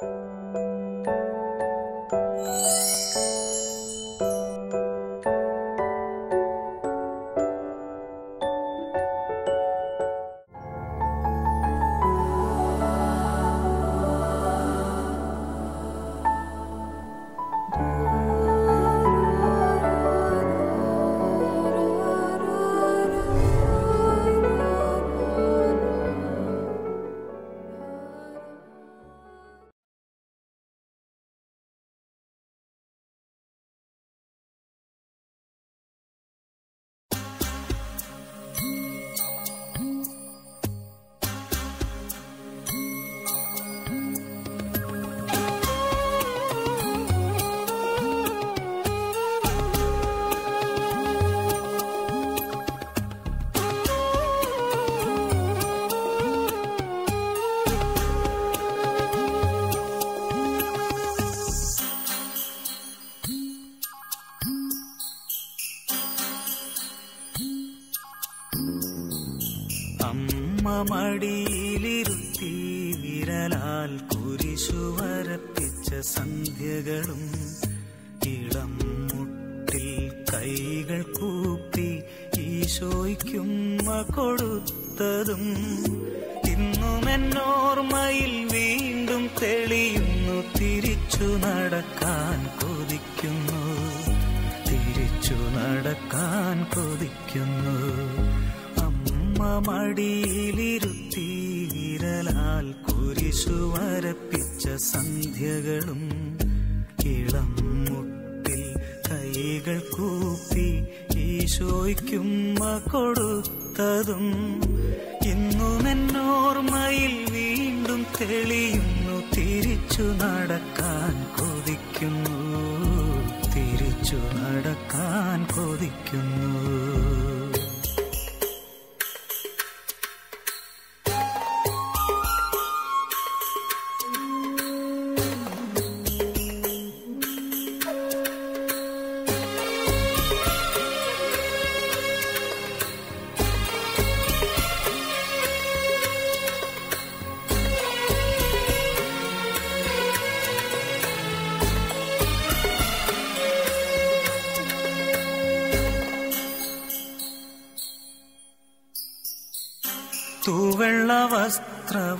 Thank you. നടക്കാൻ കൊതിക്കുന്നു അമ്മ മടിയിലിരുത്തി വിരലാൽ കുരിശു വരപ്പിച്ച സന്ധ്യകളും ഇളം മുട്ടിൽ കൈകൾ കൂപ്പി ഈശോയ്ക്കും കൊടുത്തതും ഇന്നും എന്നോർമ്മയിൽ വീണ്ടും തെളിയുന്നു തിരിച്ചു നടക്കാൻ കൊതിക്കുന്നു ഒളിച്ചു കൊതിക്കുന്നു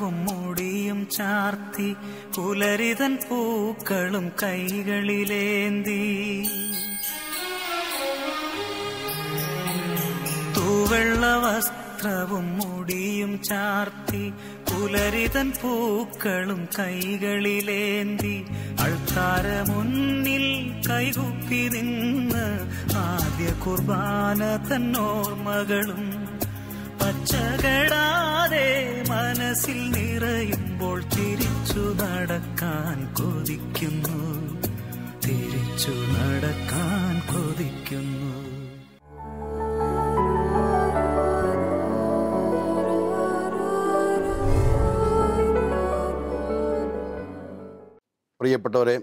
മുഖവും മുടിയും ചാർത്തി പുലരിതൻ പൂക്കളും കൈകളിലേന്തി തൂവെള്ള വസ്ത്രവും മുടിയും ചാർത്തി പുലരിതൻ പൂക്കളും കൈകളിലേന്തി അൾത്താര മുന്നിൽ കൈകുപ്പി നിന്ന് ആദ്യ കുർബാന തന്നോർമകളും പച്ചകടാതെ മനസ്സിൽ നിറയുമ്പോൾ തിരിച്ചു നടക്കാൻ കൊതിക്കുന്നു തിരിച്ചു നടക്കാൻ കൊതിക്കുന്നു പ്രിയപ്പെട്ടവരെ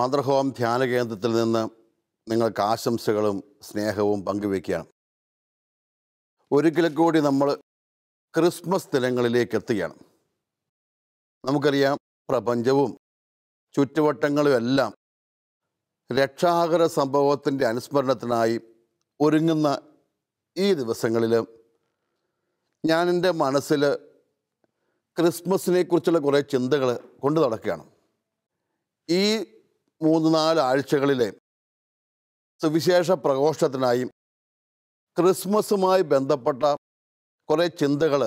മദർഹോം ധ്യാന കേന്ദ്രത്തിൽ നിന്ന് നിങ്ങൾക്ക് ആശംസകളും സ്നേഹവും പങ്കുവയ്ക്കുകയാണ് ഒരിക്കൽ കൂടി നമ്മൾ ക്രിസ്മസ് ദിനങ്ങളിലേക്ക് എത്തുകയാണ് നമുക്കറിയാം പ്രപഞ്ചവും ചുറ്റുവട്ടങ്ങളും എല്ലാം രക്ഷാകര സംഭവത്തിൻ്റെ അനുസ്മരണത്തിനായി ഒരുങ്ങുന്ന ഈ ദിവസങ്ങളിൽ ഞാൻ എൻ്റെ മനസ്സിൽ ക്രിസ്മസിനെ കുറിച്ചുള്ള കുറേ ചിന്തകൾ കൊണ്ടു നടക്കുകയാണ് ഈ മൂന്ന് നാല് ആഴ്ചകളിലെ സുവിശേഷ പ്രകോഷ്ഠത്തിനായും ക്രിസ്മസുമായി ബന്ധപ്പെട്ട കുറേ ചിന്തകൾ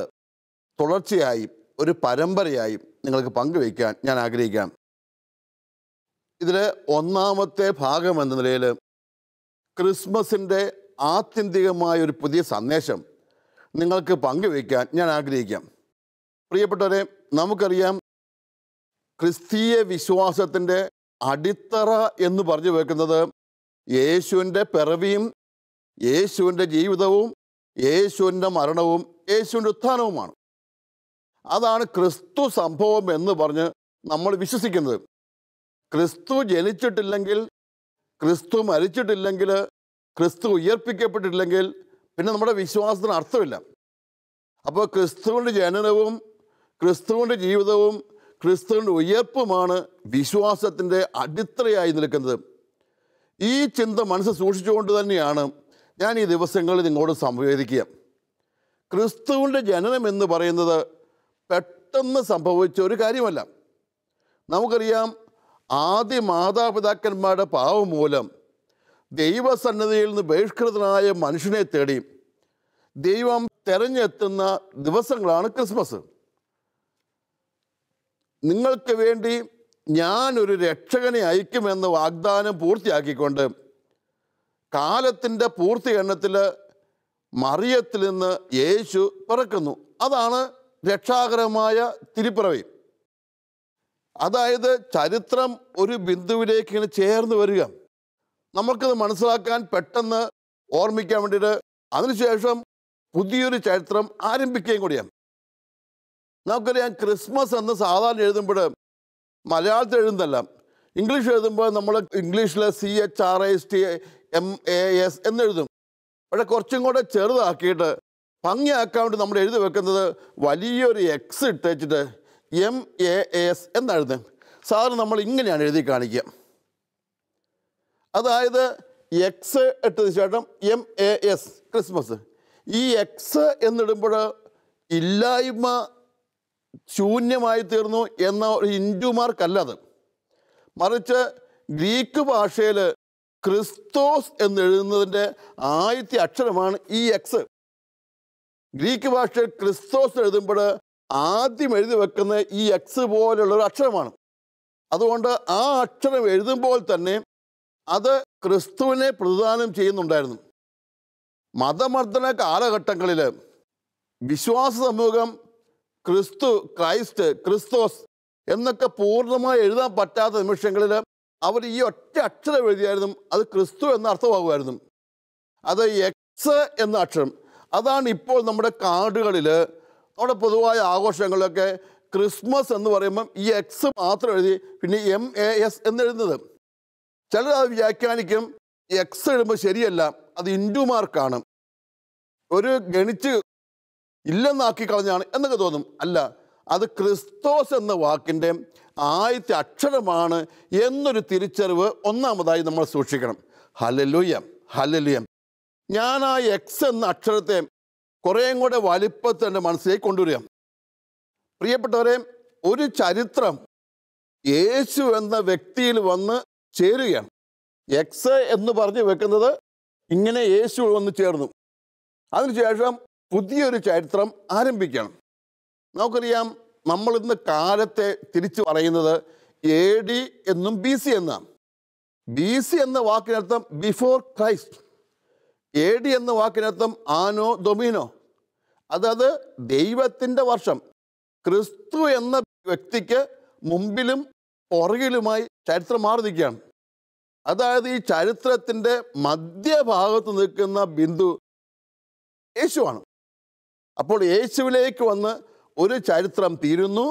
തുടർച്ചയായും ഒരു പരമ്പരയായും നിങ്ങൾക്ക് പങ്കുവയ്ക്കാൻ ഞാൻ ആഗ്രഹിക്കാം ഇതിൽ ഒന്നാമത്തെ ഭാഗം എന്ന നിലയിൽ ക്രിസ്മസിൻ്റെ ആത്യന്തികമായ ഒരു പുതിയ സന്ദേശം നിങ്ങൾക്ക് പങ്കുവയ്ക്കാൻ ഞാൻ ആഗ്രഹിക്കാം പ്രിയപ്പെട്ടവരെ നമുക്കറിയാം ക്രിസ്തീയ വിശ്വാസത്തിൻ്റെ അടിത്തറ എന്ന് പറഞ്ഞു വെക്കുന്നത് യേശുവിൻ്റെ പിറവിയും യേശുവിൻ്റെ ജീവിതവും യേശുവിൻ്റെ മരണവും യേശുവിൻ്റെ ഉത്ഥാനവുമാണ് അതാണ് ക്രിസ്തു സംഭവം എന്ന് പറഞ്ഞ് നമ്മൾ വിശ്വസിക്കുന്നത് ക്രിസ്തു ജനിച്ചിട്ടില്ലെങ്കിൽ ക്രിസ്തു മരിച്ചിട്ടില്ലെങ്കിൽ ക്രിസ്തു ഉയർപ്പിക്കപ്പെട്ടിട്ടില്ലെങ്കിൽ പിന്നെ നമ്മുടെ വിശ്വാസത്തിന് അർത്ഥമില്ല അപ്പോൾ ക്രിസ്തുവിൻ്റെ ജനനവും ക്രിസ്തുവിൻ്റെ ജീവിതവും ക്രിസ്തുവിൻ്റെ ഉയർപ്പുമാണ് വിശ്വാസത്തിൻ്റെ അടിത്തറയായി നിൽക്കുന്നത് ഈ ചിന്ത മനസ്സ് സൂക്ഷിച്ചുകൊണ്ട് തന്നെയാണ് ഞാൻ ഈ ദിവസങ്ങളിൽ നിങ്ങളോട് സംവേദിക്കുക ക്രിസ്തുവിൻ്റെ ജനനം എന്ന് പറയുന്നത് പെട്ടെന്ന് സംഭവിച്ച ഒരു കാര്യമല്ല നമുക്കറിയാം ആദ്യ മാതാപിതാക്കന്മാരുടെ പാവം മൂലം ദൈവസന്നദ്ധിയിൽ നിന്ന് ബഹിഷ്കൃതനായ മനുഷ്യനെ തേടി ദൈവം തെരഞ്ഞെത്തുന്ന ദിവസങ്ങളാണ് ക്രിസ്മസ് നിങ്ങൾക്ക് വേണ്ടി ഞാനൊരു രക്ഷകനെ അയക്കുമെന്ന് വാഗ്ദാനം പൂർത്തിയാക്കിക്കൊണ്ട് കാലത്തിൻ്റെ പൂർത്തി എണ്ണത്തിൽ മറിയത്തിൽ നിന്ന് യേശു പിറക്കുന്നു അതാണ് രക്ഷാകരമായ തിരിപ്പിറവയും അതായത് ചരിത്രം ഒരു ബിന്ദുവിലേക്ക് ഇങ്ങനെ ചേർന്ന് വരിക നമുക്കത് മനസ്സിലാക്കാൻ പെട്ടെന്ന് ഓർമ്മിക്കാൻ വേണ്ടിയിട്ട് അതിനുശേഷം പുതിയൊരു ചരിത്രം ആരംഭിക്കുകയും കൂടിയാണ് നമുക്കറിയാം ക്രിസ്മസ് എന്ന് സാധാരണ എഴുതുമ്പോൾ മലയാളത്തിൽ എഴുതുന്നതല്ല ഇംഗ്ലീഷ് എഴുതുമ്പോൾ നമ്മൾ ഇംഗ്ലീഷിൽ C H R S T M A S എന്നെഴുതും പക്ഷെ കുറച്ചും കൂടെ ചെറുതാക്കിയിട്ട് ഭംഗിയാക്കാൻ വേണ്ടി നമ്മൾ എഴുതി വെക്കുന്നത് വലിയൊരു എക്സ് ഇട്ടേച്ചിട്ട് എം എ എസ് എന്നെഴുതും സാധാരണ നമ്മൾ ഇങ്ങനെയാണ് എഴുതി കാണിക്കുക അതായത് എക്സ് ഇട്ടതിന് ശേഷം എം എ എസ് ക്രിസ്മസ് ഈ എക്സ് എന്നിടുമ്പോൾ ഇല്ലായ്മ ശൂന്യമായി തീർന്നു എന്ന ഒരു ഇൻഡു അത് മറിച്ച് ഗ്രീക്ക് ഭാഷയിൽ ക്രിസ്തോസ് എന്നെഴുതുന്നതിൻ്റെ ആദ്യത്തെ അക്ഷരമാണ് ഈ എക്സ് ഗ്രീക്ക് ഭാഷയിൽ ക്രിസ്തോസ് എഴുതുമ്പോൾ ആദ്യം എഴുതി വെക്കുന്ന ഈ എക്സ് പോലുള്ള ഒരു അക്ഷരമാണ് അതുകൊണ്ട് ആ അക്ഷരം എഴുതുമ്പോൾ തന്നെ അത് ക്രിസ്തുവിനെ പ്രതിദാനം ചെയ്യുന്നുണ്ടായിരുന്നു മതമർദ്ദന കാലഘട്ടങ്ങളിൽ വിശ്വാസ സമൂഹം ക്രിസ്തു ക്രൈസ്റ്റ് ക്രിസ്തോസ് എന്നൊക്കെ പൂർണ്ണമായി എഴുതാൻ പറ്റാത്ത നിമിഷങ്ങളിൽ അവർ ഈ ഒറ്റ അക്ഷരം എഴുതിയായിരുന്നു അത് ക്രിസ്തു എന്ന അർത്ഥമാകുമായിരുന്നു അത് എക്സ് എന്ന അക്ഷരം അതാണ് ഇപ്പോൾ നമ്മുടെ കാർഡുകളിൽ നമ്മുടെ പൊതുവായ ആഘോഷങ്ങളിലൊക്കെ ക്രിസ്മസ് എന്ന് പറയുമ്പം ഈ എക്സ് മാത്രം എഴുതി പിന്നെ എം എ എസ് എന്നെഴുതുന്നത് ചിലർ അത് വ്യാഖ്യാനിക്കും എക്സ് എഴുതുമ്പോൾ ശരിയല്ല അത് ഇൻഡുമാർക്കാണ് ഒരു ഗണിച്ച് ഇല്ലെന്നാക്കി കളഞ്ഞാണ് എന്നൊക്കെ തോന്നും അല്ല അത് ക്രിസ്തോസ് എന്ന വാക്കിൻ്റെ ആദ്യത്തെ അക്ഷരമാണ് എന്നൊരു തിരിച്ചറിവ് ഒന്നാമതായി നമ്മൾ സൂക്ഷിക്കണം ഹലലുയം ഹലലുയം ഞാൻ ആ എക്സ് എന്ന അക്ഷരത്തെ കുറേയും കൂടെ വലിപ്പത്തിൽ എൻ്റെ മനസ്സിലേക്ക് കൊണ്ടുവരിക പ്രിയപ്പെട്ടവരെ ഒരു ചരിത്രം യേശു എന്ന വ്യക്തിയിൽ വന്ന് ചേരുകയാണ് എക്സ് എന്ന് പറഞ്ഞ് വെക്കുന്നത് ഇങ്ങനെ യേശു വന്ന് ചേർന്നു അതിനുശേഷം പുതിയൊരു ചരിത്രം ആരംഭിക്കണം നമുക്കറിയാം നമ്മൾ ഇന്ന് കാലത്തെ തിരിച്ചു പറയുന്നത് എ ഡി എന്നും ബി സി എന്നാണ് ബി സി എന്ന വാക്കിനർത്ഥം ബിഫോർ ക്രൈസ്റ്റ് എ ഡി എന്ന വാക്കിനർത്ഥം ആനോ ഡൊമിനോ അതായത് ദൈവത്തിൻ്റെ വർഷം ക്രിസ്തു എന്ന വ്യക്തിക്ക് മുമ്പിലും പുറകിലുമായി ചരിത്രം മാറി നിൽക്കുകയാണ് അതായത് ഈ ചരിത്രത്തിൻ്റെ മധ്യഭാഗത്ത് നിൽക്കുന്ന ബിന്ദു യേശുവാണ് അപ്പോൾ യേശുവിലേക്ക് വന്ന് ഒരു ചരിത്രം തീരുന്നു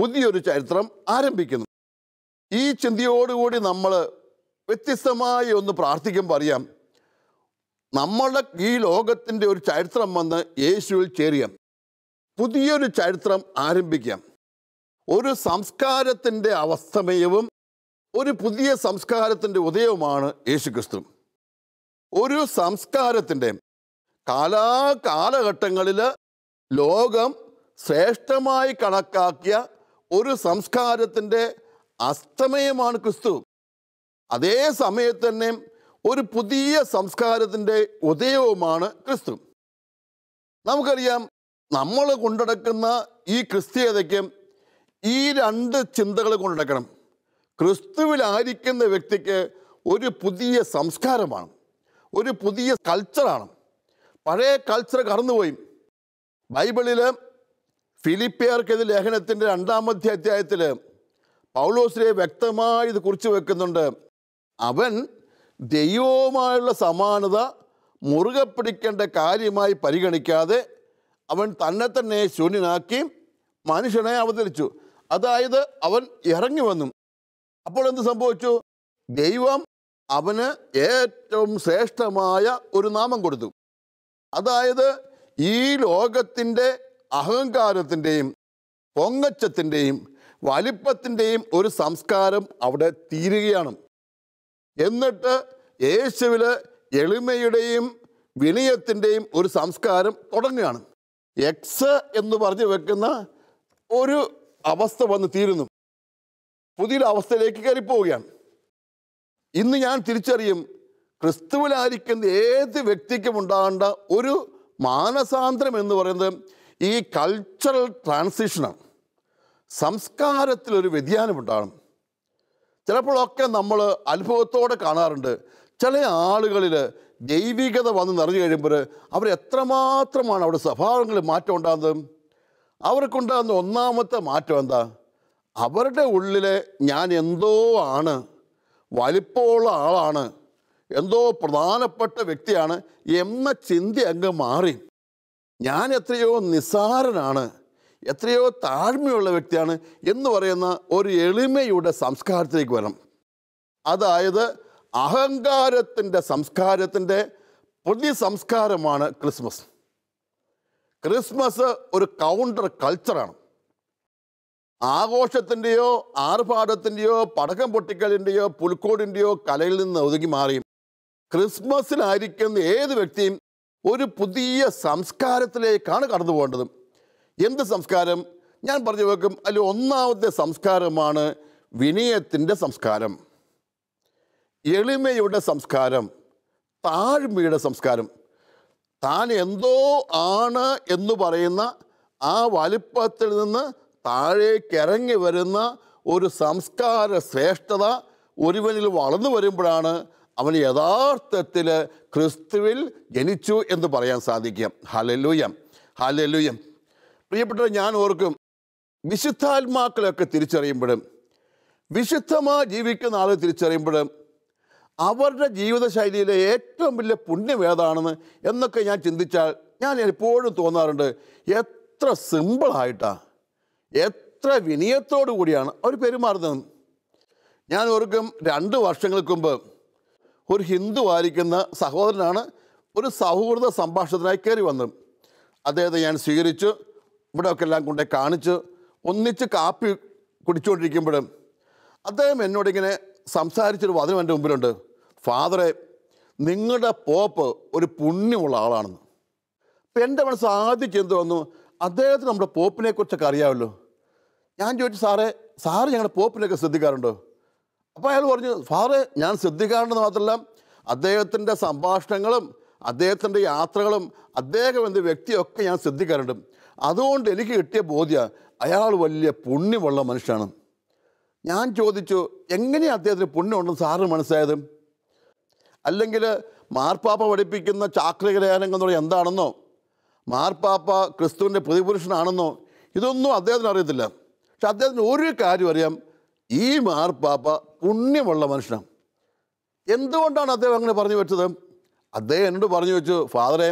പുതിയൊരു ചരിത്രം ആരംഭിക്കുന്നു ഈ ചിന്തയോടുകൂടി നമ്മൾ വ്യത്യസ്തമായി ഒന്ന് പ്രാർത്ഥിക്കുമ്പോൾ അറിയാം നമ്മളുടെ ഈ ലോകത്തിൻ്റെ ഒരു ചരിത്രം വന്ന് യേശുവിൽ ചേരുക പുതിയൊരു ചരിത്രം ആരംഭിക്കാം ഒരു സംസ്കാരത്തിൻ്റെ അവസ്ഥമയവും ഒരു പുതിയ സംസ്കാരത്തിൻ്റെ ഉദയവുമാണ് യേശുക്രിസ്തു ഒരു സംസ്കാരത്തിൻ്റെ കാലാകാലഘട്ടങ്ങളിൽ ലോകം ശ്രേഷ്ഠമായി കണക്കാക്കിയ ഒരു സംസ്കാരത്തിൻ്റെ അസ്തമയമാണ് ക്രിസ്തു അതേ സമയത്ത് തന്നെ ഒരു പുതിയ സംസ്കാരത്തിൻ്റെ ഉദയവുമാണ് ക്രിസ്തു നമുക്കറിയാം നമ്മൾ കൊണ്ടടക്കുന്ന ഈ ക്രിസ്തീയതയ്ക്ക് ഈ രണ്ട് ചിന്തകൾ കൊണ്ടടക്കണം ക്രിസ്തുവിലായിരിക്കുന്ന വ്യക്തിക്ക് ഒരു പുതിയ സംസ്കാരമാണ് ഒരു പുതിയ കൾച്ചറാണ് പഴയ കൾച്ചർ കടന്നുപോയി ബൈബിളിൽ ഫിലിപ്പിയാർക്കെതിരെ ലേഖനത്തിൻ്റെ രണ്ടാമത്തെ അധ്യായത്തിൽ പൗലോസിനെ വ്യക്തമായി ഇത് കുറിച്ച് വെക്കുന്നുണ്ട് അവൻ ദൈവവുമായുള്ള സമാനത മുറുകെ പിടിക്കേണ്ട കാര്യമായി പരിഗണിക്കാതെ അവൻ തന്നെ തന്നെ ശൂന്യനാക്കി മനുഷ്യനെ അവതരിച്ചു അതായത് അവൻ ഇറങ്ങി വന്നു അപ്പോൾ എന്ത് സംഭവിച്ചു ദൈവം അവന് ഏറ്റവും ശ്രേഷ്ഠമായ ഒരു നാമം കൊടുത്തു അതായത് ഈ ലോകത്തിൻ്റെ അഹങ്കാരത്തിൻ്റെയും പൊങ്ങച്ചത്തിൻ്റെയും വലിപ്പത്തിൻ്റെയും ഒരു സംസ്കാരം അവിടെ തീരുകയാണ് എന്നിട്ട് യേശുവിൽ എളിമയുടെയും വിനയത്തിൻ്റെയും ഒരു സംസ്കാരം തുടങ്ങുകയാണ് എക്സ് എന്ന് പറഞ്ഞ് വെക്കുന്ന ഒരു അവസ്ഥ വന്ന് തീരുന്നു പുതിയൊരു അവസ്ഥയിലേക്ക് കയറിപ്പോവുകയാണ് ഇന്ന് ഞാൻ തിരിച്ചറിയും ക്രിസ്തുവിലായിരിക്കുന്ന ഏത് വ്യക്തിക്കും ഉണ്ടാകേണ്ട ഒരു മാനസാന്തരം എന്ന് പറയുന്നത് ഈ കൾച്ചറൽ ട്രാൻസിഷനാണ് സംസ്കാരത്തിലൊരു വ്യതിയാനമുണ്ടാകണം ചിലപ്പോഴൊക്കെ നമ്മൾ അനുഭവത്തോടെ കാണാറുണ്ട് ചില ആളുകളിൽ ജൈവികത വന്ന് നിറഞ്ഞു കഴിയുമ്പോൾ അവർ എത്രമാത്രമാണ് അവിടെ സ്വഭാവങ്ങളിൽ മാറ്റം ഉണ്ടാകുന്നത് അവർക്കുണ്ടാകുന്ന ഒന്നാമത്തെ മാറ്റം എന്താ അവരുടെ ഉള്ളിലെ ഞാൻ എന്തോ ആണ് വലിപ്പമുള്ള ആളാണ് എന്തോ പ്രധാനപ്പെട്ട വ്യക്തിയാണ് എന്ന ചിന്തി അങ്ങ് മാറി ഞാൻ എത്രയോ നിസ്സാരനാണ് എത്രയോ താഴ്മയുള്ള വ്യക്തിയാണ് എന്ന് പറയുന്ന ഒരു എളിമയുടെ സംസ്കാരത്തിലേക്ക് വരണം അതായത് അഹങ്കാരത്തിൻ്റെ സംസ്കാരത്തിൻ്റെ സംസ്കാരമാണ് ക്രിസ്മസ് ക്രിസ്മസ് ഒരു കൗണ്ടർ കൾച്ചറാണ് ആഘോഷത്തിൻ്റെയോ ആർഭാടത്തിൻ്റെയോ പടക്കം പൊട്ടിക്കലിൻ്റെയോ പുൽക്കോടിൻ്റെയോ കലയിൽ നിന്ന് ഒതുങ്ങി മാറിയും ക്രിസ്മസിലായിരിക്കുന്ന ഏത് വ്യക്തിയും ഒരു പുതിയ സംസ്കാരത്തിലേക്കാണ് കടന്നു പോകേണ്ടത് എന്ത് സംസ്കാരം ഞാൻ പറഞ്ഞു വെക്കും അതിൽ ഒന്നാമത്തെ സംസ്കാരമാണ് വിനയത്തിൻ്റെ സംസ്കാരം എളിമയുടെ സംസ്കാരം താഴ്മയുടെ സംസ്കാരം താൻ എന്തോ ആണ് എന്ന് പറയുന്ന ആ വലിപ്പത്തിൽ നിന്ന് താഴേക്ക് ഇറങ്ങി വരുന്ന ഒരു സംസ്കാര ശ്രേഷ്ഠത ഒരുവനിൽ വളർന്നു വരുമ്പോഴാണ് അവൻ യഥാർത്ഥത്തിൽ ക്രിസ്തുവിൽ ജനിച്ചു എന്ന് പറയാൻ സാധിക്കും ഹലലുയം ഹലലുയം പ്രിയപ്പെട്ട ഞാൻ ഓർക്കും വിശുദ്ധാത്മാക്കളെയൊക്കെ തിരിച്ചറിയുമ്പോഴും വിശുദ്ധമായി ജീവിക്കുന്ന ആളെ തിരിച്ചറിയുമ്പോഴും അവരുടെ ജീവിതശൈലിയിലെ ഏറ്റവും വലിയ പുണ്യം ഏതാണെന്ന് എന്നൊക്കെ ഞാൻ ചിന്തിച്ചാൽ ഞാൻ എപ്പോഴും തോന്നാറുണ്ട് എത്ര സിമ്പിളായിട്ടാണ് എത്ര വിനയത്തോടു കൂടിയാണ് അവർ പെരുമാറുന്നത് ഞാൻ ഓർക്കും രണ്ട് വർഷങ്ങൾക്ക് മുമ്പ് ഒരു ഹിന്ദു ആയിരിക്കുന്ന സഹോദരനാണ് ഒരു സൗഹൃദ സംഭാഷണത്തിനായി കയറി വന്നത് അദ്ദേഹത്തെ ഞാൻ സ്വീകരിച്ചു ഇവിടെയൊക്കെ എല്ലാം കൊണ്ടേ കാണിച്ചു ഒന്നിച്ച് കാപ്പി കുടിച്ചുകൊണ്ടിരിക്കുമ്പോഴും അദ്ദേഹം എന്നോടിങ്ങനെ സംസാരിച്ചൊരു വധനം എൻ്റെ മുമ്പിലുണ്ട് ഫാദറെ നിങ്ങളുടെ പോപ്പ് ഒരു പുണ്യമുള്ള ആളാണെന്ന് അപ്പം എൻ്റെ മനസ്സ് ആദ്യം എന്ത് വന്നു അദ്ദേഹത്തിന് നമ്മുടെ പോപ്പിനെക്കുറിച്ചൊക്കെ അറിയാമല്ലോ ഞാൻ ചോദിച്ചു സാറേ സാറ് ഞങ്ങളുടെ പോപ്പിനെയൊക്കെ ശ്രദ്ധിക്കാറുണ്ടോ അപ്പോൾ അയാൾ പറഞ്ഞു ഫാറ് ഞാൻ ശ്രദ്ധിക്കാറുണ്ട് മാത്രമല്ല അദ്ദേഹത്തിൻ്റെ സംഭാഷണങ്ങളും അദ്ദേഹത്തിൻ്റെ യാത്രകളും അദ്ദേഹം എന്ന വ്യക്തിയൊക്കെ ഞാൻ ശ്രദ്ധിക്കാറുണ്ട് അതുകൊണ്ട് എനിക്ക് കിട്ടിയ ബോധ്യ അയാൾ വലിയ പുണ്യമുള്ള മനുഷ്യനാണ് ഞാൻ ചോദിച്ചു എങ്ങനെയാണ് അദ്ദേഹത്തിന് പുണ്യമുണ്ടെന്ന് സാറിന് മനസ്സിലായത് അല്ലെങ്കിൽ മാർപ്പാപ്പ പഠിപ്പിക്കുന്ന ചാക്രിക എന്ന് പറയുന്നത് എന്താണെന്നോ മാർപ്പാപ്പ ക്രിസ്തുവിൻ്റെ പ്രതിപുരുഷനാണെന്നോ ഇതൊന്നും അദ്ദേഹത്തിന് അറിയത്തില്ല പക്ഷെ അദ്ദേഹത്തിന് ഒരു കാര്യം അറിയാം ഈ മാർപ്പാപ്പ പുണ്യമുള്ള മനുഷ്യനാണ് എന്തുകൊണ്ടാണ് അദ്ദേഹം അങ്ങനെ പറഞ്ഞു വെച്ചത് അദ്ദേഹം എന്നോട് പറഞ്ഞു വെച്ചു ഫാദറെ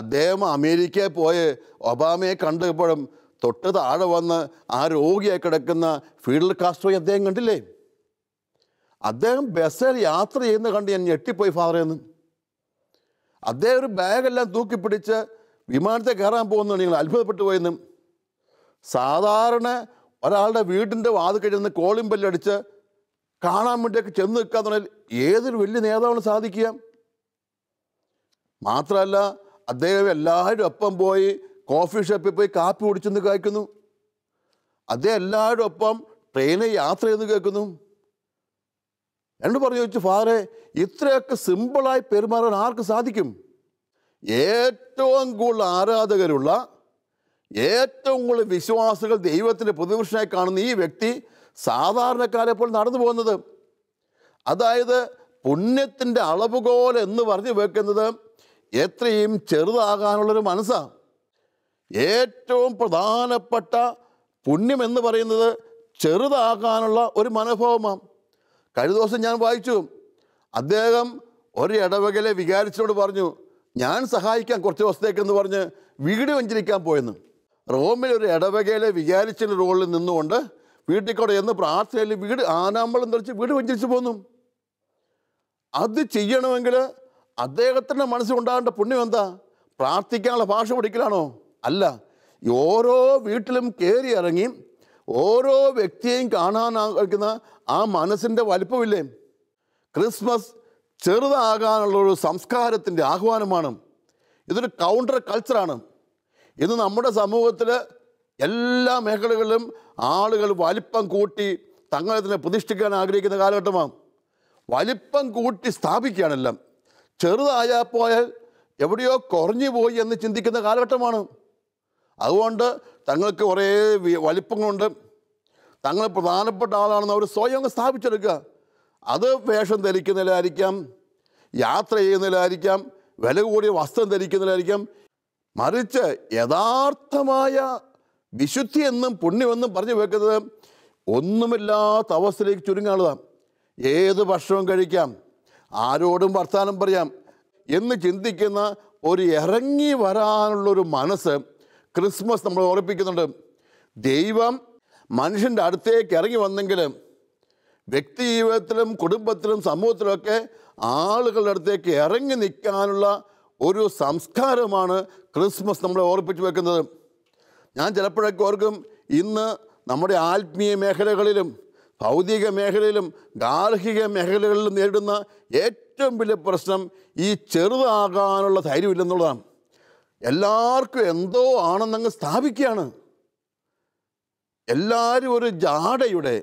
അദ്ദേഹം അമേരിക്കയിൽ പോയി ഒബാമയെ കണ്ടപ്പോഴും തൊട്ട് താഴെ വന്ന് ആ രോഗിയായി കിടക്കുന്ന ഫീഡൽ കാസ്ട്രോയെ അദ്ദേഹം കണ്ടില്ലേ അദ്ദേഹം ബസ്സിൽ യാത്ര ചെയ്യുന്ന കണ്ട് ഞാൻ ഞെട്ടിപ്പോയി ഫാദറെ എന്ന് അദ്ദേഹം ഒരു ബാഗെല്ലാം തൂക്കിപ്പിടിച്ച് വിമാനത്തെ കയറാൻ പോകുന്നു നിങ്ങൾ അത്ഭുതപ്പെട്ടു പോയെന്നും സാധാരണ ഒരാളുടെ വീടിൻ്റെ വാത് കഴിഞ്ഞ് കോളിംഗ് കാണാൻ വേണ്ടിയൊക്കെ ചെന്ന് നിൽക്കുക എന്ന് പറഞ്ഞാൽ ഏതൊരു വലിയ നേതാവിന് സാധിക്കുക മാത്രമല്ല അദ്ദേഹം എല്ലാവരും ഒപ്പം പോയി കോഫി ഷോപ്പിൽ പോയി കാപ്പി കുടിച്ചെന്ന് കേൾക്കുന്നു അദ്ദേഹം എല്ലാവരും ഒപ്പം ട്രെയിനിൽ യാത്ര ചെയ്യുന്നു കേൾക്കുന്നു എന്നോട് പറഞ്ഞു ചോദിച്ചു ഫാറേ ഇത്രയൊക്കെ സിമ്പിളായി പെരുമാറാൻ ആർക്ക് സാധിക്കും ഏറ്റവും കൂടുതൽ ആരാധകരുള്ള ഏറ്റവും കൂടുതൽ വിശ്വാസികൾ ദൈവത്തിൻ്റെ പ്രതിപുരുഷനായി കാണുന്ന ഈ വ്യക്തി സാധാരണക്കാരെപ്പോൾ നടന്നു പോകുന്നത് അതായത് പുണ്യത്തിൻ്റെ അളവുകോൽ എന്ന് പറഞ്ഞു വെക്കുന്നത് എത്രയും ചെറുതാകാനുള്ളൊരു മനസ്സാണ് ഏറ്റവും പ്രധാനപ്പെട്ട പുണ്യം എന്ന് പറയുന്നത് ചെറുതാകാനുള്ള ഒരു മനോഭാവമാണ് കഴിഞ്ഞ ദിവസം ഞാൻ വായിച്ചു അദ്ദേഹം ഒരു ഇടവകയിലെ വികാരിച്ചോട് പറഞ്ഞു ഞാൻ സഹായിക്കാം കുറച്ച് ദിവസത്തേക്കെന്ന് പറഞ്ഞ് വീട് വഞ്ചരിക്കാൻ പോയെന്ന് റോമിൽ ഒരു ഇടവകയിലെ വികാരിച്ചിൻ്റെ റോളിൽ നിന്നുകൊണ്ട് വീട്ടിൽ കൂടെ എന്ന് പ്രാർത്ഥനയിൽ വീട് ആനാമ്പളം തെളിച്ച് വീട് വഞ്ചരിച്ചു പോന്നു അത് ചെയ്യണമെങ്കിൽ അദ്ദേഹത്തിൻ്റെ മനസ്സിലുണ്ടാകേണ്ട പുണ്യം എന്താ പ്രാർത്ഥിക്കാനുള്ള ഭാഷ പഠിക്കലാണോ അല്ല ഓരോ വീട്ടിലും കയറി ഇറങ്ങി ഓരോ വ്യക്തിയെയും കാണാനാക്കുന്ന ആ മനസ്സിൻ്റെ വലിപ്പമില്ലേ ക്രിസ്മസ് ചെറുതാകാനുള്ള ഒരു സംസ്കാരത്തിൻ്റെ ആഹ്വാനമാണ് ഇതൊരു കൗണ്ടർ കൾച്ചറാണ് ഇന്ന് നമ്മുടെ സമൂഹത്തിൽ എല്ലാ മേഖലകളിലും ആളുകൾ വലിപ്പം കൂട്ടി തങ്ങളെ തന്നെ പ്രതിഷ്ഠിക്കാൻ ആഗ്രഹിക്കുന്ന കാലഘട്ടമാണ് വലിപ്പം കൂട്ടി സ്ഥാപിക്കുകയാണെല്ലാം ചെറുതായാൽ പോയാൽ എവിടെയോ കുറഞ്ഞു പോയി എന്ന് ചിന്തിക്കുന്ന കാലഘട്ടമാണ് അതുകൊണ്ട് തങ്ങൾക്ക് കുറേ വലിപ്പങ്ങളുണ്ട് തങ്ങൾ പ്രധാനപ്പെട്ട ആളാണെന്ന് അവർ സ്വയം സ്ഥാപിച്ചെടുക്കുക അത് വേഷം ധരിക്കുന്നതിലായിരിക്കാം യാത്ര ചെയ്യുന്നതിലായിരിക്കാം വില കൂടിയ വസ്ത്രം ധരിക്കുന്നതിലായിരിക്കാം മറിച്ച് യഥാർത്ഥമായ വിശുദ്ധി എന്നും പുണ്യമെന്നും പറഞ്ഞു വെക്കുന്നത് ഒന്നുമില്ലാത്ത അവസ്ഥയിലേക്ക് ചുരുങ്ങാനുള്ളതാണ് ഏത് ഭക്ഷണവും കഴിക്കാം ആരോടും വർത്താനം പറയാം എന്ന് ചിന്തിക്കുന്ന ഒരു ഇറങ്ങി വരാനുള്ളൊരു മനസ്സ് ക്രിസ്മസ് നമ്മൾ ഓർപ്പിക്കുന്നുണ്ട് ദൈവം മനുഷ്യൻ്റെ അടുത്തേക്ക് ഇറങ്ങി വന്നെങ്കിൽ വ്യക്തി ജീവിതത്തിലും കുടുംബത്തിലും സമൂഹത്തിലുമൊക്കെ ആളുകളുടെ അടുത്തേക്ക് ഇറങ്ങി നിൽക്കാനുള്ള ഒരു സംസ്കാരമാണ് ക്രിസ്മസ് നമ്മളെ ഓർപ്പിച്ചു വെക്കുന്നത് ഞാൻ ചിലപ്പോഴൊക്കെ ഓർക്കും ഇന്ന് നമ്മുടെ ആത്മീയ മേഖലകളിലും ഭൗതിക മേഖലയിലും ഗാർഹിക മേഖലകളിലും നേരിടുന്ന ഏറ്റവും വലിയ പ്രശ്നം ഈ ചെറുതാകാനുള്ള ധൈര്യമില്ലെന്നുള്ളതാണ് എല്ലാവർക്കും എന്തോ ആണെന്നങ്ങ് സ്ഥാപിക്കുകയാണ് എല്ലാവരും ഒരു ജാടയുടെ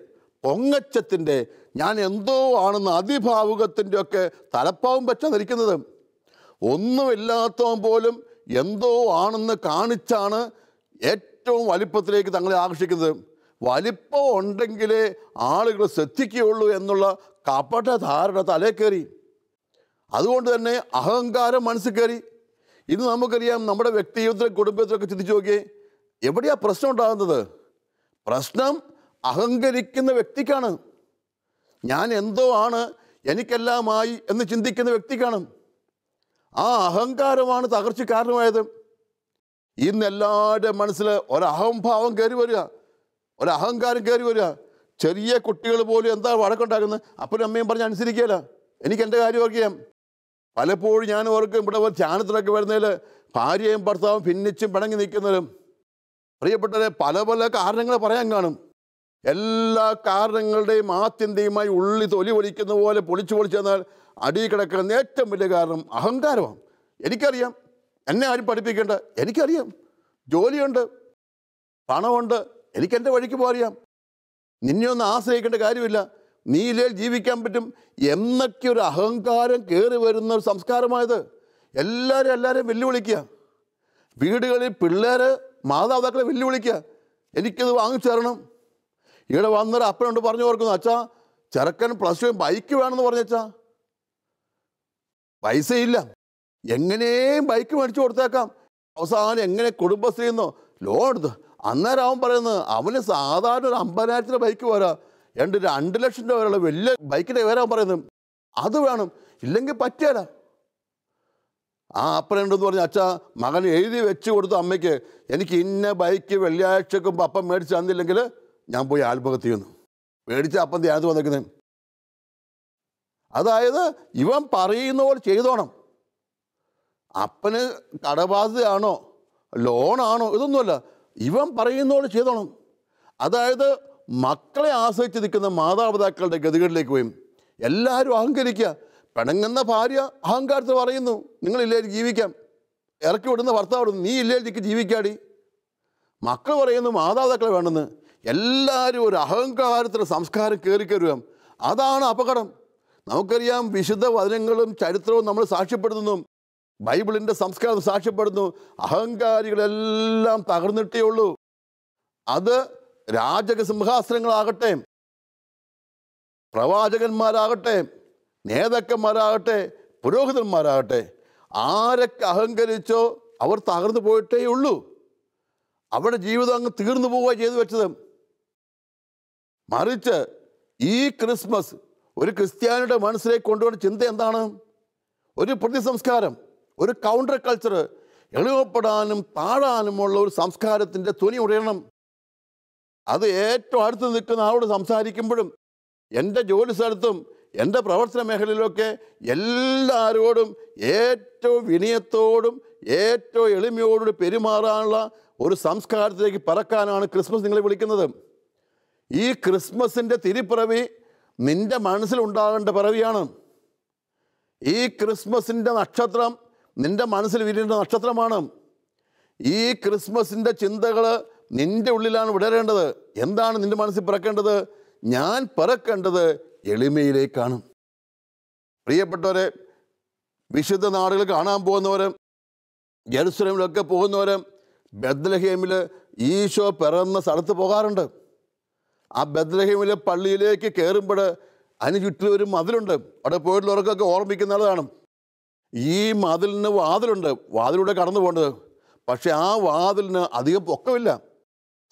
പൊങ്ങച്ചത്തിൻ്റെ ഞാൻ എന്തോ ആണെന്ന് അതിഭാവുകത്തിൻ്റെ ഒക്കെ തലപ്പാവും പറ്റാൻ നിൽക്കുന്നത് ഒന്നുമില്ലാത്തവൻ പോലും എന്തോ ആണെന്ന് കാണിച്ചാണ് ഏറ്റവും വലിപ്പത്തിലേക്ക് തങ്ങളെ ആകർഷിക്കുന്നത് വലിപ്പം ഉണ്ടെങ്കിലേ ആളുകൾ ശ്രദ്ധിക്കുകയുള്ളൂ എന്നുള്ള കപട ധാരണ തലേ കയറി അതുകൊണ്ട് തന്നെ അഹങ്കാരം മനസ്സിൽ കയറി ഇന്ന് നമുക്കറിയാം നമ്മുടെ വ്യക്തി ജീവിതത്തിലും കുടുംബത്തിലൊക്കെ ചിന്തിച്ചു നോക്കിയേ എവിടെയാണ് പ്രശ്നം ഉണ്ടാകുന്നത് പ്രശ്നം അഹങ്കരിക്കുന്ന വ്യക്തിക്കാണ് ഞാൻ എന്തോ ആണ് എനിക്കെല്ലാമായി എന്ന് ചിന്തിക്കുന്ന വ്യക്തിക്കാണ് ആ അഹങ്കാരമാണ് തകർച്ച കാരണമായത് ഇന്ന് എല്ലാവരുടെ മനസ്സിൽ ഒരഹംഭാവം കയറി വരിക ഒരഹങ്കാരം കയറി വരിക ചെറിയ കുട്ടികൾ പോലും എന്താ വഴക്കുണ്ടാക്കുന്നത് അപ്പനും അമ്മയും പറഞ്ഞ് അനുസരിക്കുകയല്ല എനിക്ക് എൻ്റെ കാര്യം ചെയ്യാം പലപ്പോഴും ഞാൻ ഓർക്കും ഇവിടെ ധ്യാനത്തിലൊക്കെ വരുന്നതിൽ ഭാര്യയും ഭർത്താവും ഭിന്നിച്ചും പിണങ്ങി നിൽക്കുന്നതും പ്രിയപ്പെട്ടവരെ പല പല കാരണങ്ങൾ പറയാൻ കാണും എല്ലാ കാരണങ്ങളുടെയും ആത്യന്തികമായി ഉള്ളി തൊലി പൊളിക്കുന്ന പോലെ പൊളിച്ചു പൊളിച്ചു തന്നാൽ അടി കിടക്കുന്ന ഏറ്റവും വലിയ കാരണം അഹങ്കാരമാണ് എനിക്കറിയാം എന്നെ ആരും പഠിപ്പിക്കേണ്ട എനിക്കറിയാം ജോലിയുണ്ട് പണമുണ്ട് എനിക്കെൻ്റെ വഴിക്ക് പോകാറിയാം നിന്നെ ഒന്നും ആശ്രയിക്കേണ്ട കാര്യമില്ല നീയിലേ ജീവിക്കാൻ പറ്റും എന്നൊക്കെ ഒരു അഹങ്കാരം കയറി വരുന്ന ഒരു സംസ്കാരമായത് എല്ലാവരും എല്ലാവരെയും വെല്ലുവിളിക്കുക വീടുകളിൽ പിള്ളേർ മാതാപിതാക്കളെ വെല്ലുവിളിക്കുക എനിക്കത് വാങ്ങിച്ചു തരണം ഇവിടെ വന്നൊരു അപ്പനുണ്ട് പറഞ്ഞു ഓർക്കുന്നു അച്ഛാ ചെറുക്കൻ പ്ലസ് ടു ബൈക്ക് വേണമെന്ന് പറഞ്ഞച്ചാ പൈസയില്ല എങ്ങനെയും ബൈക്ക് മേടിച്ചു കൊടുത്തേക്കാം അവസാനം എങ്ങനെ കുടുംബശ്രീ എന്നോ ലോൺ എടുത്ത് അന്നേരം അവൻ പറയുന്നത് അവന് സാധാരണ ഒരു അമ്പതിനായിരത്തിൻ്റെ ബൈക്ക് പോരാ രണ്ട് രണ്ട് ലക്ഷം രൂപ വരെയുള്ള വലിയ ബൈക്കിൻ്റെ വിവരം പറയുന്നത് അത് വേണം ഇല്ലെങ്കിൽ പറ്റിയല്ല ആ അപ്പനുണ്ടെന്ന് പറഞ്ഞ അച്ഛ മകൻ എഴുതി വെച്ച് കൊടുത്തു അമ്മയ്ക്ക് എനിക്ക് ഇന്ന ബൈക്ക് വെള്ളിയാഴ്ചക്ക് അപ്പം മേടിച്ച് തന്നില്ലെങ്കിൽ ഞാൻ പോയി ആത്മഹത്യ ചെയ്യുന്നു മേടിച്ച അപ്പം ധ്യാനത്ത് വന്നിരിക്കുന്നത് അതായത് ഇവൻ പറയുന്ന പോലെ ചെയ്തോണം അപ്പന് കടബാധ്യതയാണോ ലോണാണോ ഇതൊന്നുമല്ല ഇവൻ പറയുന്നതോട് ചെയ്തോണം അതായത് മക്കളെ ആശ്രയിച്ച് നിൽക്കുന്ന മാതാപിതാക്കളുടെ ഗതികളിലേക്ക് പോയി എല്ലാവരും അഹങ്കരിക്കുക പിണങ്ങുന്ന ഭാര്യ അഹങ്കാരത്തിൽ പറയുന്നു നിങ്ങളില്ലേ ജീവിക്കാം ഇറക്കി വിടുന്ന ഭർത്താവ് വിടുന്നു നീ ഇല്ലെങ്കിൽ ജീവിക്കാടി മക്കൾ പറയുന്നു മാതാപിതാക്കളെ വേണമെന്ന് എല്ലാവരും ഒരു അഹങ്കാരത്തിൻ്റെ സംസ്കാരം കയറി കയറുക അതാണ് അപകടം നമുക്കറിയാം വിശുദ്ധ വചനങ്ങളും ചരിത്രവും നമ്മൾ സാക്ഷ്യപ്പെടുത്തുന്നതും ബൈബിളിൻ്റെ സംസ്കാരം സാക്ഷ്യപ്പെടുന്നു അഹങ്കാരികളെല്ലാം തകർന്നിട്ടേ ഉള്ളൂ അത് രാജക സിംഹാസനങ്ങളാകട്ടെ പ്രവാചകന്മാരാകട്ടെ നേതാക്കന്മാരാകട്ടെ പുരോഹിതന്മാരാകട്ടെ ആരൊക്കെ അഹങ്കരിച്ചോ അവർ തകർന്നു പോയിട്ടേ ഉള്ളൂ അവരുടെ ജീവിതം അങ്ങ് തീർന്നു പോവുക ചെയ്തു വെച്ചത് മറിച്ച് ഈ ക്രിസ്മസ് ഒരു ക്രിസ്ത്യാനിയുടെ മനസ്സിലേക്ക് കൊണ്ടുവന്ന ചിന്ത എന്താണ് ഒരു സംസ്കാരം ഒരു കൗണ്ടർ കൾച്ചർ എളിവപ്പെടാനും താഴാനുമുള്ള ഒരു സംസ്കാരത്തിൻ്റെ തുണി ഉടയണം അത് ഏറ്റവും അടുത്ത് നിൽക്കുന്ന ആളോട് സംസാരിക്കുമ്പോഴും എൻ്റെ ജോലി സ്ഥലത്തും എൻ്റെ പ്രവർത്തന മേഖലയിലൊക്കെ എല്ലാവരോടും ഏറ്റവും വിനയത്തോടും ഏറ്റവും എളിമയോടും പെരുമാറാനുള്ള ഒരു സംസ്കാരത്തിലേക്ക് പറക്കാനാണ് ക്രിസ്മസ് നിങ്ങളെ വിളിക്കുന്നത് ഈ ക്രിസ്മസിൻ്റെ തിരിപ്പിറവി നിൻ്റെ മനസ്സിലുണ്ടാകേണ്ട പിറവിയാണ് ഈ ക്രിസ്മസിൻ്റെ നക്ഷത്രം നിൻ്റെ മനസ്സിൽ വിരിയേണ്ട നക്ഷത്രമാണ് ഈ ക്രിസ്മസിൻ്റെ ചിന്തകൾ നിൻ്റെ ഉള്ളിലാണ് വിടരേണ്ടത് എന്താണ് നിൻ്റെ മനസ്സിൽ പിറക്കേണ്ടത് ഞാൻ പിറക്കേണ്ടത് എളിമയിലേക്കാണ് പ്രിയപ്പെട്ടവരെ വിശുദ്ധ നാടുകൾ കാണാൻ പോകുന്നവരും ജെറുസലമിലൊക്കെ പോകുന്നവരും ബദ്ലഹേമിൽ ഈശോ പിറന്ന സ്ഥലത്ത് പോകാറുണ്ട് ആ ബദ്ലഹേമിലെ പള്ളിയിലേക്ക് കയറുമ്പോൾ അതിന് ചുറ്റും ഒരു മതിലുണ്ട് അവിടെ പോയിട്ടുള്ളവർക്കൊക്കെ ഓർമ്മിക്കുന്ന ആളാണ് ഈ മതിലിന് വാതിലുണ്ട് വാതിലൂടെ കടന്നു പോകേണ്ടത് പക്ഷേ ആ വാതിലിന് അധികം പൊക്കമില്ല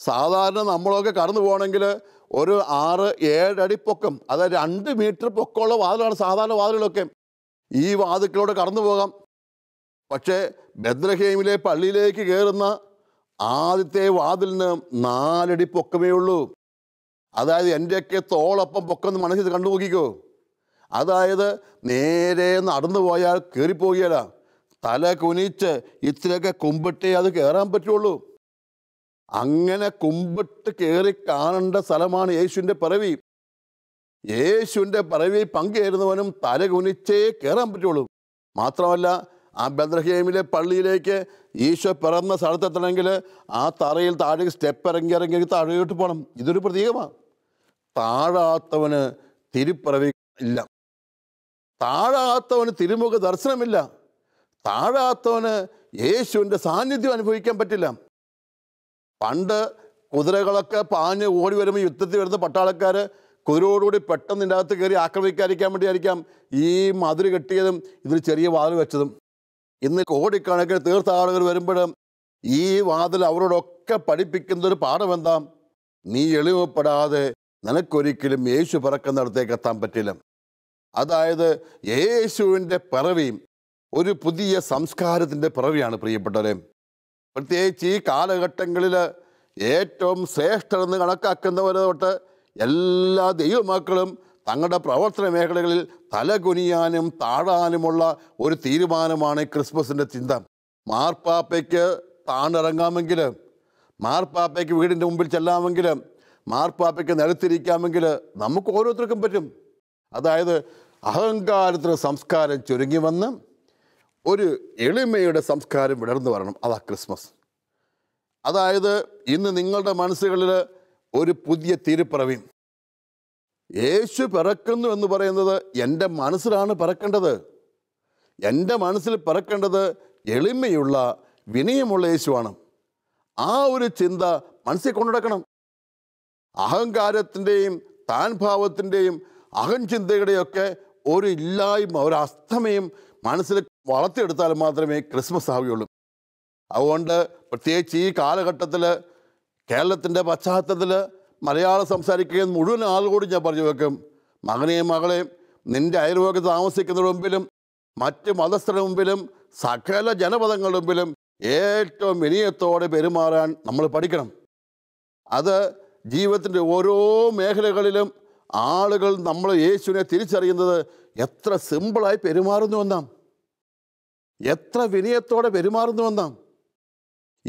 സാധാരണ നമ്മളൊക്കെ കടന്നു പോകണമെങ്കിൽ ഒരു ആറ് ഏഴടി പൊക്കം അതായത് രണ്ട് മീറ്റർ പൊക്കമുള്ള വാതിലാണ് സാധാരണ വാതിലുകളൊക്കെ ഈ വാതിക്കളോട് കടന്നു പോകാം പക്ഷേ ബദ്രഹീമിലെ പള്ളിയിലേക്ക് കയറുന്ന ആദ്യത്തെ വാതിലിന് നാലടി പൊക്കമേ ഉള്ളൂ അതായത് എൻ്റെയൊക്കെ തോളൊപ്പം പൊക്കം എന്ന് മനസ്സിൽ കണ്ടു നോക്കിക്കോ അതായത് നേരെ നടന്നു പോയാൽ കയറിപ്പോകിയല്ല തല കുനിച്ച് ഇത്തിരിയൊക്കെ കുമ്പിട്ടേ അത് കയറാൻ പറ്റുള്ളൂ അങ്ങനെ കുമ്പിട്ട് കയറി കാണേണ്ട സ്ഥലമാണ് യേശുവിൻ്റെ പിറവി യേശുവിൻ്റെ പിറവി പങ്കുചേരുന്നവനും തല കുനിച്ചേ കയറാൻ പറ്റുള്ളൂ മാത്രമല്ല ആ ബദ്രഹേമിലെ പള്ളിയിലേക്ക് ഈശോ പിറന്ന സ്ഥലത്തെത്തണമെങ്കിൽ ആ തറയിൽ താഴേക്ക് സ്റ്റെപ്പ് ഇറങ്ങി ഇറങ്ങി താഴെയോട്ട് പോകണം ഇതൊരു പ്രതീകമാണ് താഴാത്തവന് തിരുപ്പിറവി ഇല്ല താഴാത്തവന് തിരുമുഖ ദർശനമില്ല താഴാത്തവന് യേശുവിൻ്റെ സാന്നിധ്യം അനുഭവിക്കാൻ പറ്റില്ല പണ്ട് കുതിരകളൊക്കെ പാഞ്ഞ് ഓടി വരുമ്പോൾ യുദ്ധത്തിൽ വരുന്ന പട്ടാളക്കാർ കുതിരയോടുകൂടി പെട്ടെന്ന് ഇതിൻ്റെ അകത്ത് കയറി ആക്രമിക്കാതിരിക്കാൻ വേണ്ടിയായിരിക്കാം ഈ മതിൽ കെട്ടിയതും ഇതിന് ചെറിയ വാതിൽ വെച്ചതും ഇന്ന് കോടിക്കണക്കിന് തീർത്ഥാടകർ വരുമ്പോൾ ഈ വാതിൽ അവരോടൊക്കെ പഠിപ്പിക്കുന്ന ഒരു പാഠം എന്താ നീ എളിമപ്പെടാതെ നിനക്കൊരിക്കലും യേശു പറക്കുന്നിടത്തേക്ക് എത്താൻ പറ്റില്ല അതായത് യേശുവിൻ്റെ പിറവി ഒരു പുതിയ സംസ്കാരത്തിൻ്റെ പിറവിയാണ് പ്രിയപ്പെട്ടവരെ പ്രത്യേകിച്ച് ഈ കാലഘട്ടങ്ങളിൽ ഏറ്റവും ശ്രേഷ്ഠരെന്ന് കണക്കാക്കുന്നവരെ തൊട്ട് എല്ലാ ദൈവമക്കളും തങ്ങളുടെ പ്രവർത്തന മേഖലകളിൽ തലകുനിയാനും താഴാനുമുള്ള ഒരു തീരുമാനമാണ് ക്രിസ്മസിൻ്റെ ചിന്ത മാർപ്പാപ്പയ്ക്ക് താണിറങ്ങാമെങ്കിൽ മാർപ്പാപ്പയ്ക്ക് വീടിൻ്റെ മുമ്പിൽ ചെല്ലാമെങ്കിൽ മാർപ്പാപ്പയ്ക്ക് നിലത്തിരിക്കാമെങ്കിൽ നമുക്ക് ഓരോരുത്തർക്കും പറ്റും അതായത് അഹങ്കാരത്തിന് സംസ്കാരം ചുരുങ്ങി വന്ന് ഒരു എളിമയുടെ സംസ്കാരം വിടർന്നു വരണം അതാ ക്രിസ്മസ് അതായത് ഇന്ന് നിങ്ങളുടെ മനസ്സുകളിൽ ഒരു പുതിയ തിരുപ്പിറവി യേശു പിറക്കുന്നു എന്ന് പറയുന്നത് എൻ്റെ മനസ്സിലാണ് പിറക്കേണ്ടത് എൻ്റെ മനസ്സിൽ പിറക്കേണ്ടത് എളിമയുള്ള വിനയമുള്ള യേശുവാണ് ആ ഒരു ചിന്ത മനസ്സിൽ കൊണ്ടുനടക്കണം അഹങ്കാരത്തിൻ്റെയും താൻഭാവത്തിൻ്റെയും അഹംചിന്തയുടെയൊക്കെ ഒരു ഇല്ലായ്മ ഒരു അസ്തമയും മനസ്സിൽ വളർത്തിയെടുത്താൽ മാത്രമേ ക്രിസ്മസ് ആവുകയുള്ളൂ അതുകൊണ്ട് പ്രത്യേകിച്ച് ഈ കാലഘട്ടത്തിൽ കേരളത്തിൻ്റെ പശ്ചാത്തലത്തിൽ മലയാളം സംസാരിക്കുകയെന്ന് മുഴുവൻ ആളുകൂടി ഞാൻ പറഞ്ഞു വെക്കും മകനെയും മകളെയും നിൻ്റെ അയൽവക്ക് താമസിക്കുന്നവരുടെ മുമ്പിലും മറ്റ് മതസ്ഥരുടെ മുമ്പിലും സകല ജനപദങ്ങളുടെ മുമ്പിലും ഏറ്റവും വിനയത്തോടെ പെരുമാറാൻ നമ്മൾ പഠിക്കണം അത് ജീവിതത്തിൻ്റെ ഓരോ മേഖലകളിലും ആളുകൾ നമ്മൾ യേശുവിനെ തിരിച്ചറിയുന്നത് എത്ര സിമ്പിളായി പെരുമാറുന്നു എന്നാം എത്ര വിനയത്തോടെ പെരുമാറുന്നു എന്നാം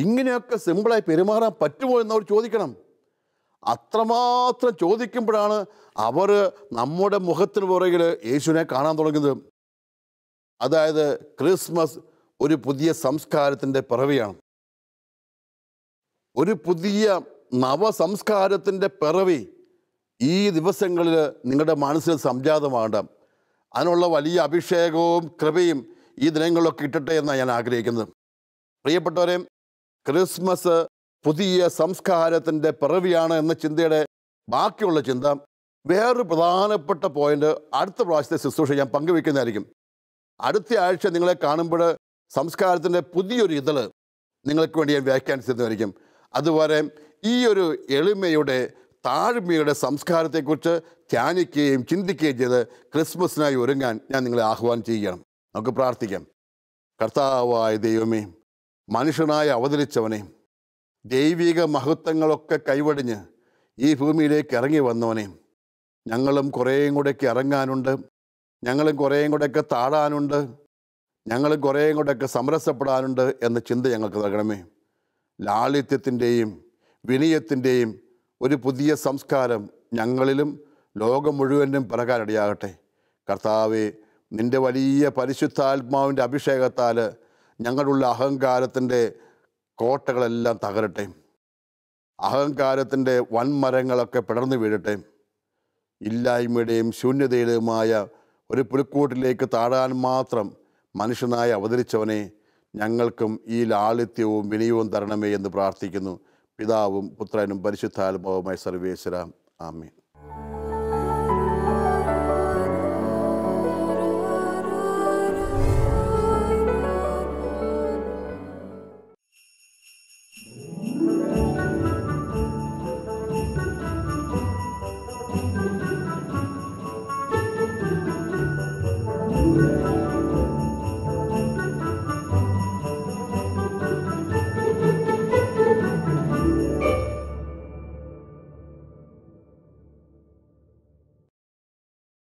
ഇങ്ങനെയൊക്കെ സിമ്പിളായി പെരുമാറാൻ പറ്റുമോ എന്നവർ ചോദിക്കണം അത്രമാത്രം ചോദിക്കുമ്പോഴാണ് അവർ നമ്മുടെ മുഖത്തിന് പുറകിൽ യേശുവിനെ കാണാൻ തുടങ്ങുന്നത് അതായത് ക്രിസ്മസ് ഒരു പുതിയ സംസ്കാരത്തിൻ്റെ പിറവിയാണ് ഒരു പുതിയ നവസംസ്കാരത്തിൻ്റെ പിറവി ഈ ദിവസങ്ങളിൽ നിങ്ങളുടെ മനസ്സിൽ സംജാതമാകണ്ട അതിനുള്ള വലിയ അഭിഷേകവും കൃപയും ഈ ദിനങ്ങളിലൊക്കെ കിട്ടട്ടെ എന്നാണ് ഞാൻ ആഗ്രഹിക്കുന്നത് പ്രിയപ്പെട്ടവരെ ക്രിസ്മസ് പുതിയ സംസ്കാരത്തിൻ്റെ പിറവിയാണ് എന്ന ചിന്തയുടെ ബാക്കിയുള്ള ചിന്ത വേറൊരു പ്രധാനപ്പെട്ട പോയിന്റ് അടുത്ത പ്രാവശ്യത്തെ ശുശ്രൂഷ ഞാൻ പങ്കുവെക്കുന്നതായിരിക്കും അടുത്ത ആഴ്ച നിങ്ങളെ കാണുമ്പോൾ സംസ്കാരത്തിൻ്റെ പുതിയൊരു ഇതൾ നിങ്ങൾക്ക് വേണ്ടി ഞാൻ വ്യാഖ്യാനിച്ചിരുന്നതായിരിക്കും അതുവരെ ഈ ഒരു എളിമയുടെ താഴ്മയുടെ സംസ്കാരത്തെക്കുറിച്ച് ധ്യാനിക്കുകയും ചിന്തിക്കുകയും ചെയ്ത് ക്രിസ്മസിനായി ഒരുങ്ങാൻ ഞാൻ നിങ്ങളെ ആഹ്വാനം ചെയ്യുകയാണ് നമുക്ക് പ്രാർത്ഥിക്കാം കർത്താവായ ദൈവമേ മനുഷ്യനായി അവതരിച്ചവനെ ദൈവിക മഹത്വങ്ങളൊക്കെ കൈവടിഞ്ഞ് ഈ ഭൂമിയിലേക്ക് ഇറങ്ങി വന്നവനെ ഞങ്ങളും കുറേയും കൂടെയൊക്കെ ഇറങ്ങാനുണ്ട് ഞങ്ങളും കുറേയും കൂടെയൊക്കെ താഴാനുണ്ട് ഞങ്ങളും കുറേയും കൂടെയൊക്കെ സമരസപ്പെടാനുണ്ട് എന്ന ചിന്ത ഞങ്ങൾക്ക് നൽകണമേ ലാളിത്യത്തിൻ്റെയും വിനയത്തിൻ്റെയും ഒരു പുതിയ സംസ്കാരം ഞങ്ങളിലും ലോകം മുഴുവനും പിറകാനിടയാകട്ടെ കർത്താവെ നിൻ്റെ വലിയ പരിശുദ്ധാത്മാവിൻ്റെ അഭിഷേകത്താൽ ഞങ്ങളുള്ള അഹങ്കാരത്തിൻ്റെ കോട്ടകളെല്ലാം തകരട്ടെ അഹങ്കാരത്തിൻ്റെ വൻമരങ്ങളൊക്കെ പിടർന്നു വീഴട്ടെ ഇല്ലായ്മയുടെയും ശൂന്യതയുടെയുമായ ഒരു പുലിക്കൂട്ടിലേക്ക് താഴാൻ മാത്രം മനുഷ്യനായി അവതരിച്ചവനെ ഞങ്ങൾക്കും ഈ ലാളിത്യവും വിനയവും തരണമേ എന്ന് പ്രാർത്ഥിക്കുന്നു പിതാവും പുത്രനും പരിശുദ്ധാത്മാവുമായി സർവേശ്വരാം ആമീൻ